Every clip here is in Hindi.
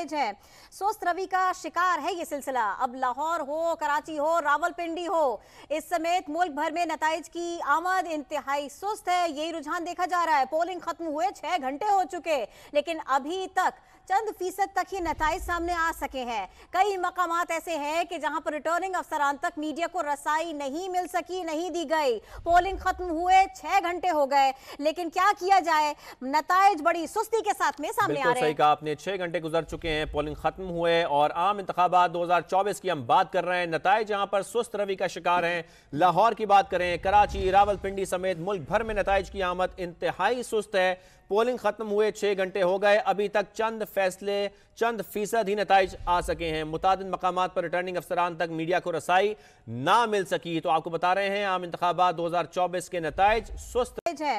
है सुस्त रवि का शिकार है ये सिलसिला अब लाहौर हो कराची हो रावलपिंडी हो इस समेत मुल्क भर में नतज की आमद इंतहाई सुस्त है यही रुझान देखा जा रहा है पोलिंग खत्म हुए छह घंटे हो चुके लेकिन अभी तक चंद फीसद तक ही नतज सामने आ सके हैं कई मकाम ऐसे हैं कि जहां पर रिटर्निंग अफसरान तक मीडिया को रसाई नहीं मिल सकी नहीं दी गई पोलिंग खत्म हुए छह घंटे हो गए लेकिन क्या किया जाए नतज बड़ी सुस्ती के साथ में सामने आ रहे हैं आपने छह घंटे गुजर चुके हैं पोलिंग खत्म हुए और आम इंतबात दो हजार चौबीस की हम बात कर रहे हैं नतज यहाँ पर सुस्त रवि का शिकार है लाहौर की बात करें कराची रावलपिंडी समेत मुल्क भर में नतज की आमद इंतहाई सुस्त है पोलिंग खत्म हुए छह घंटे हो गए अभी तक चंद फैसले चंद फीसद ही नतज आ सके हैं मुताद मकाम पर रिटर्निंग अफसरान तक मीडिया को रसाई ना मिल सकी तो आपको बता रहे हैं आम इंतबात दो हजार चौबीस के नतज सुस्त है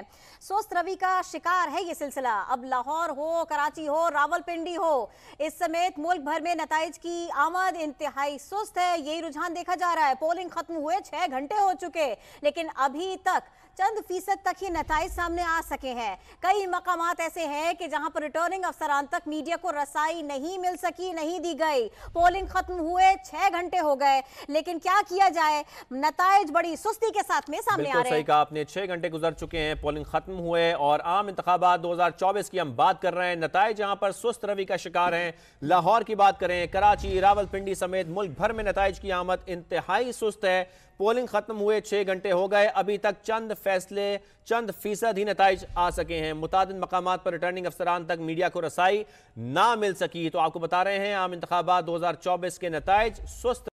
सुस्त रवि का शिकार है ये सिलसिला अब लाहौर हो कराची हो रावलपिंडी हो इस समेत मुल्क भर में नतज की आमद इंतहाई सुस्त है यही रुझान देखा जा रहा है पोलिंग खत्म हुए छह घंटे हो चुके लेकिन अभी तक चंद फीसद तक ही नतज सामने आ सके हैं कई मकाम ऐसे हैं कि जहां पर रिटर्निंग अफसरान तक मीडिया को रसाई नहीं मिल सकी नहीं दी गई पोलिंग खत्म हुए छह घंटे हो गए लेकिन क्या किया जाए नतज बड़ी सुस्ती के साथ में सामने आ रहे हैं आपने छह घंटे गुजर चुके हैं पोलिंग खत्म हुए और आम इंतबात दो हजार चौबीस की हम बात कर रहे हैं नतज जहां पर सुस्त रवि का शिकार है लाहौर की बात करें कराची रावल पिंडी समेत मुल्क भर में नतज की आमद इंतहाई सुस्त है पोलिंग खत्म हुए छह घंटे हो गए अभी तक चंद फैसले चंद फीसद ही नतज आ सके हैं मुताद मकाम पर रिटर्निंग अफसरान तक मीडिया को रसाई ना मिल सकी तो आपको बता रहे हैं आम इंतबात दो हज़ार चौबीस के नतज सुस्त